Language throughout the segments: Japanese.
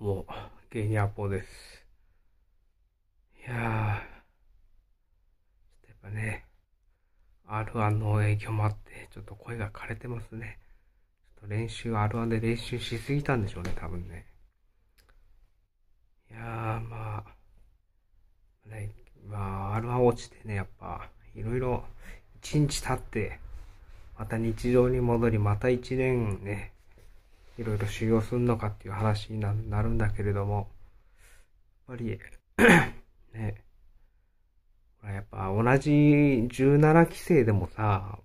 もう、芸人アポです。いやー、ちょっとやっぱね、R1 の影響もあって、ちょっと声が枯れてますね。ちょっと練習、R1 で練習しすぎたんでしょうね、多分ね。いやー、まあ、ね、まあ、R1 落ちてね、やっぱ、いろいろ、一日経って、また日常に戻り、また一年ね、いろいろ修行すんのかっていう話になるんだけれども、やっぱり ね、やっぱ同じ17期生でもさ、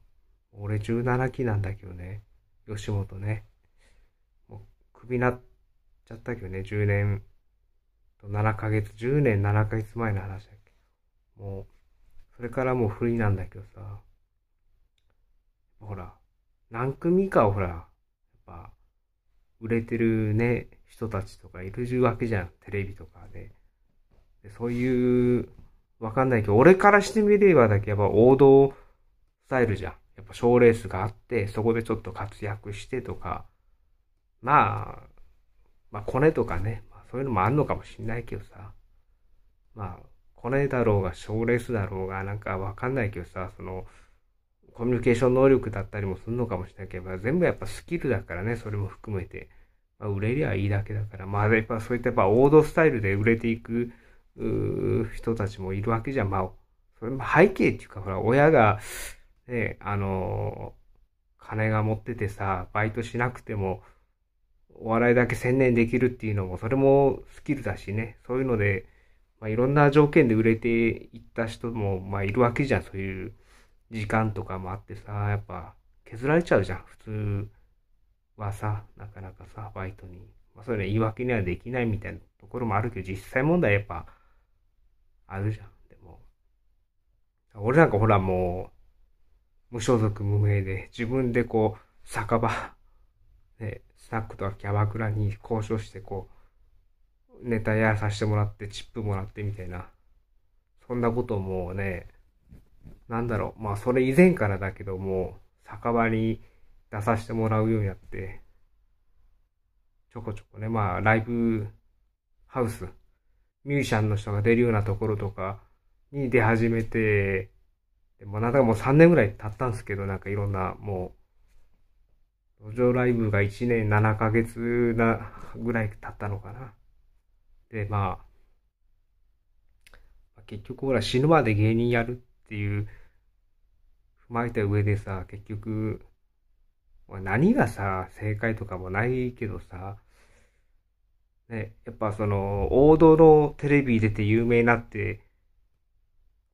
俺17期なんだけどね、吉本ね、もう首なっちゃったけどね、10年と7ヶ月、10年7ヶ月前の話だっけ。もう、それからもう不利なんだけどさ、ほら、何組かをほら、売れてるね、人たちとかいるわけじゃん。テレビとかで。でそういう、わかんないけど、俺からしてみればだけやっぱ王道スタイルじゃん。やっぱ賞レースがあって、そこでちょっと活躍してとか、まあ、まあ、コネとかね、まあ、そういうのもあんのかもしんないけどさ、まあ、コネだろうが賞レースだろうが、なんかわかんないけどさ、その、コミュニケーション能力だったりもするのかもしれないけど、全部やっぱスキルだからね、それも含めて。まあ、売れりゃいいだけだから、まあ、やっぱそういったやっぱ王道スタイルで売れていく、人たちもいるわけじゃん。まあ、それも背景っていうか、ほら、親が、ね、あの金が持っててさ、バイトしなくても、お笑いだけ専念できるっていうのも、それもスキルだしね、そういうので、まあ、いろんな条件で売れていった人も、まあ、いるわけじゃん、そういう時間とかもあってさ、やっぱ削られちゃうじゃん、普通はさ、なかなかさ、バイトに。まあ、それ言い訳にはできないみたいなところもあるけど、実際問題やっぱ、あるじゃん、でも。俺なんかほらもう、無所属無名で、自分でこう、酒場、ね、スタックとかキャバクラに交渉してこう、ネタやらさせてもらって、チップもらってみたいな。そんなこともね、なんだろう、まあそれ以前からだけども、酒場に出させてもらうようになって、ちょこちょこね、まあライブハウス、ミュージシャンの人が出るようなところとかに出始めて、でもなんだかもう3年ぐらい経ったんですけど、なんかいろんなもう、路上ライブが1年7ヶ月なぐらい経ったのかな。で、まあ、結局ほら死ぬまで芸人やるっていう巻いた上でさ、結局、何がさ、正解とかもないけどさ、ね、やっぱその、王道のテレビ出て有名になって、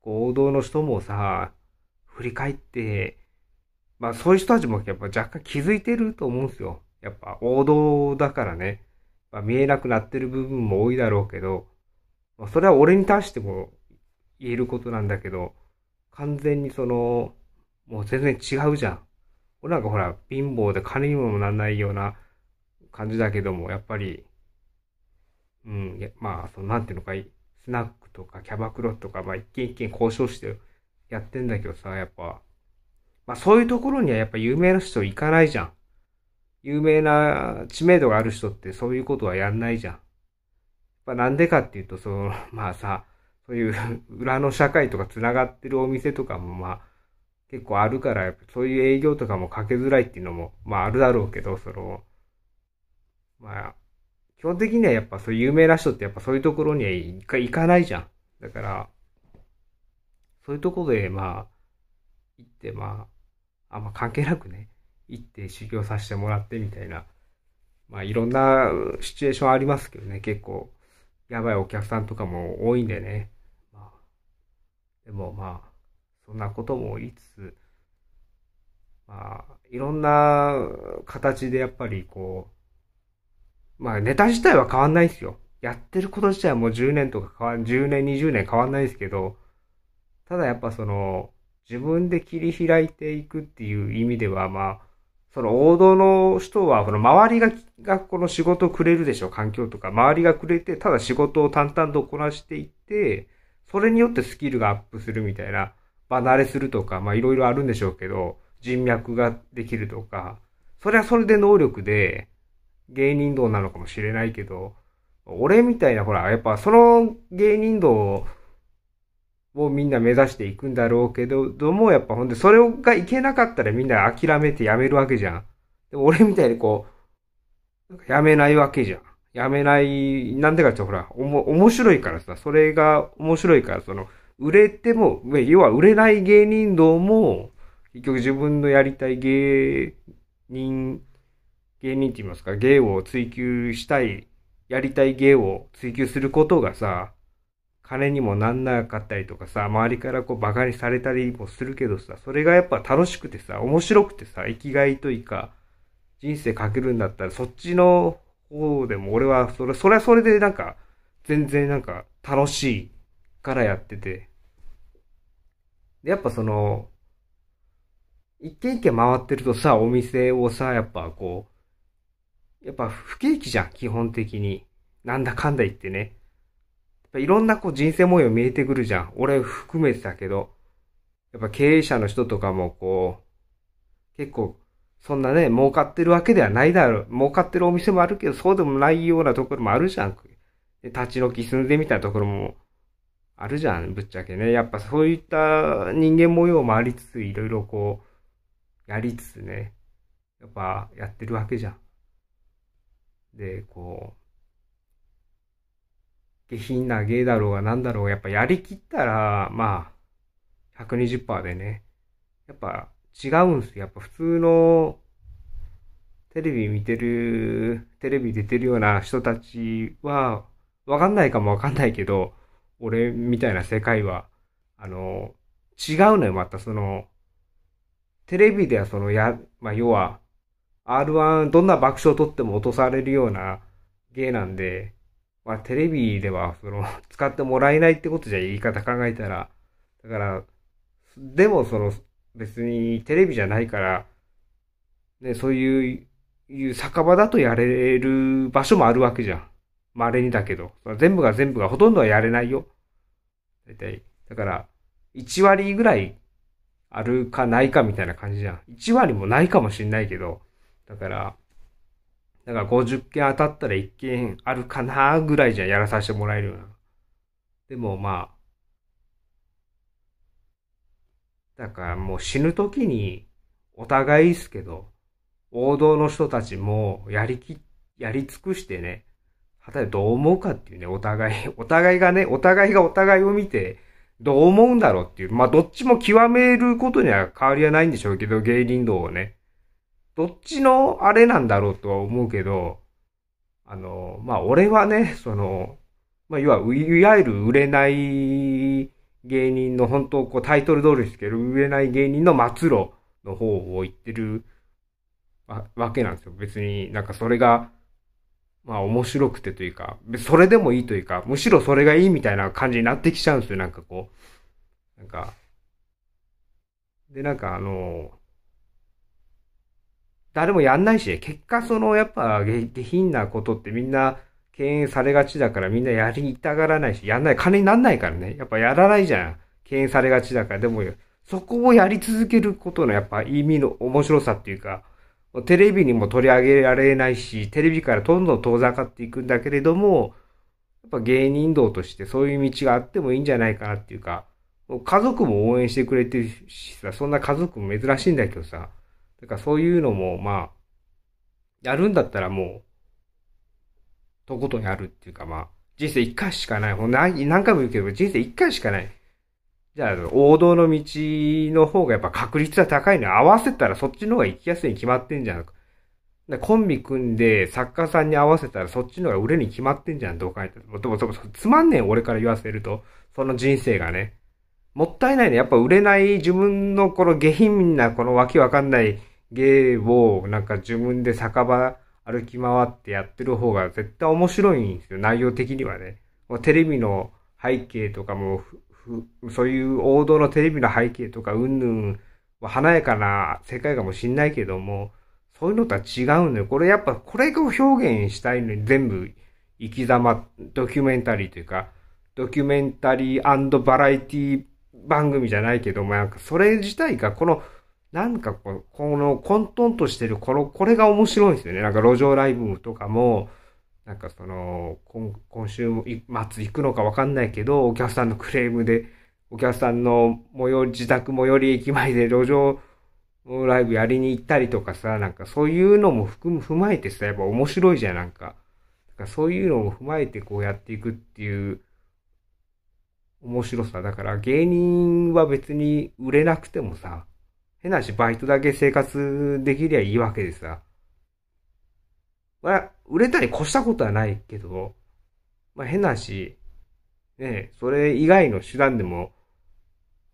こう王道の人もさ、振り返って、まあそういう人たちもやっぱ若干気づいてると思うんですよ。やっぱ王道だからね、まあ、見えなくなってる部分も多いだろうけど、まあ、それは俺に対しても言えることなんだけど、完全にその、もう全然違うじゃん。俺なんかほら、貧乏で金にもなんないような感じだけども、やっぱり、うん、やまあ、その、なんていうのか、スナックとかキャバクラとか、まあ、一軒一軒交渉してやってんだけどさ、やっぱ、まあ、そういうところにはやっぱ有名な人行かないじゃん。有名な知名度がある人ってそういうことはやんないじゃん。やっぱなんでかっていうと、その、まあさ、そういう裏の社会とか繋がってるお店とかもまあ、結構あるから、そういう営業とかもかけづらいっていうのも、まああるだろうけど、その、まあ、基本的にはやっぱそういう有名な人ってやっぱそういうところには行かないじゃん。だから、そういうところで、まあ、行って、まあ、あんま関係なくね、行って修行させてもらってみたいな、まあいろんなシチュエーションありますけどね、結構、やばいお客さんとかも多いんでね。まあ、でもまあ、そんなことも言いつつ、まあ、いろんな形でやっぱりこう、まあネタ自体は変わんないですよ。やってること自体はもう10年とか変わん、10年、20年変わんないですけど、ただやっぱその、自分で切り開いていくっていう意味では、まあ、その王道の人は、その周りが、がこの仕事をくれるでしょ、環境とか。周りがくれて、ただ仕事を淡々とこなしていって、それによってスキルがアップするみたいな。離れするとか、まあいろいろあるんでしょうけど、人脈ができるとか、それはそれで能力で、芸人道なのかもしれないけど、俺みたいな、ほら、やっぱその芸人道をみんな目指していくんだろうけど、ども、やっぱほんで、それがいけなかったらみんな諦めてやめるわけじゃん。でも俺みたいにこう、やめないわけじゃん。やめない、なんでかってほら、おも、面白いからさ、それが面白いから、その、売れても、要は売れない芸人道も、結局自分のやりたい芸人、芸人って言いますか、芸を追求したい、やりたい芸を追求することがさ、金にもなんなかったりとかさ、周りからこう馬鹿にされたりもするけどさ、それがやっぱ楽しくてさ、面白くてさ、生きがいというか、人生かけるんだったら、そっちの方でも俺は、それ、それはそれでなんか、全然なんか楽しいからやってて、やっぱその、一軒一軒回ってるとさ、お店をさ、やっぱこう、やっぱ不景気じゃん、基本的に。なんだかんだ言ってね。やっぱいろんなこう人生模様見えてくるじゃん。俺含めてだけど。やっぱ経営者の人とかもこう、結構、そんなね、儲かってるわけではないだろう。儲かってるお店もあるけど、そうでもないようなところもあるじゃん。立ち退き住んでみたいなところもあるじゃん、ぶっちゃけね。やっぱそういった人間模様もありつつ、いろいろこう、やりつつね、やっぱやってるわけじゃん。で、こう、下品な芸だろうが何だろうが、やっぱやりきったら、まあ、120%でね、やっぱ違うんすよ。やっぱ普通の、テレビ見てる、テレビ出てるような人たちは、わかんないかもわかんないけど、俺みたいな世界は、あの、違うのよ、またその、テレビではそのや、まあ、要は、R1 どんな爆笑を取っても落とされるような芸なんで、まあ、テレビではその、使ってもらえないってことじゃ言い方考えたら、だから、でもその、別にテレビじゃないから、ね、そういう、いう酒場だとやれる場所もあるわけじゃん。稀にだけど、全部が全部がほとんどはやれないよ。大体。だから、1割ぐらいあるかないかみたいな感じじゃん。1割もないかもしんないけど、だから、だから50件当たったら1件あるかなぐらいじゃやらさせてもらえるような。でもまあ、だからもう死ぬ時にお互いですけど、王道の人たちもやりき、やり尽くしてね、果たしてどう思うかっていうね、お互い、お互いがね、お互いがお互いを見て、どう思うんだろうっていう。まあ、どっちも極めることには変わりはないんでしょうけど、芸人道をね。どっちのあれなんだろうとは思うけど、あの、まあ、俺はね、その、まあ、いわいわゆる売れない芸人の、本当こうタイトル通りですけど、売れない芸人の末路の方を言ってるわけなんですよ。別になんかそれが、まあ面白くてというか、それでもいいというか、むしろそれがいいみたいな感じになってきちゃうんですよ、なんかこう。なんか、で、なんかあの、誰もやんないし、結果その、やっぱ下品なことってみんな敬遠されがちだからみんなやりたがらないし、やんない、金になんないからね。やっぱやらないじゃん。敬遠されがちだから。でも、そこをやり続けることのやっぱ意味の面白さっていうか、テレビにも取り上げられないし、テレビからどんどん遠ざかっていくんだけれども、やっぱ芸人道としてそういう道があってもいいんじゃないかなっていうか、もう家族も応援してくれてるしさ、そんな家族も珍しいんだけどさ、だからそういうのも、まあ、やるんだったらもう、とことんやるっていうかまあ、人生一回しかない。もう何何回も言うけど、人生一回しかない。じゃあ、王道の道の方がやっぱ確率は高いの合わせたらそっちの方が行きやすいに決まってんじゃん。でコンビ組んで作家さんに合わせたらそっちの方が売れに決まってんじゃん、どう考えても。でも、つまんねえ、俺から言わせると。その人生がね。もったいないね。やっぱ売れない自分のこの下品なこのわけわかんない芸をなんか自分で酒場歩き回ってやってる方が絶対面白いんですよ。内容的にはね。テレビの背景とかもそういう王道のテレビの背景とか、うんぬん、華やかな世界かもしんないけども、そういうのとは違うのよ。これやっぱ、これを表現したいのに全部、生き様、ドキュメンタリーというか、ドキュメンタリーバラエティ番組じゃないけども、なんかそれ自体が、この、なんかこの、この混沌としてる、この、これが面白いんですよね。なんか路上ライブとかも、なんかその、今今週末行くのかわかんないけど、お客さんのクレームで、お客さんの最寄り、自宅最寄り駅前で路上ライブやりに行ったりとかさ、なんかそういうのも含む、踏まえてさ、やっぱ面白いじゃん、なんか。かそういうのも踏まえてこうやっていくっていう面白さ。だから芸人は別に売れなくてもさ、変なしバイトだけ生活できりゃいいわけでさ。ま売れたり越したことはないけど、まあ変な話、ね、それ以外の手段でも、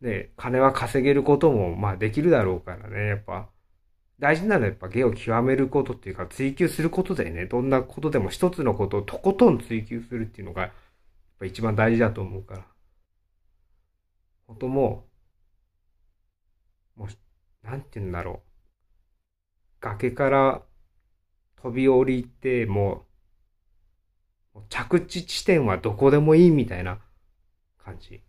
ね、金は稼げることも、まあできるだろうからね、やっぱ、大事なのはやっぱ芸を極めることっていうか、追求することでね。どんなことでも一つのことをとことん追求するっていうのが、やっぱ一番大事だと思うから。本当ともう、もう、なんて言うんだろう。崖から飛び降りても、う着地地点はどこでもいいみたいな感じ。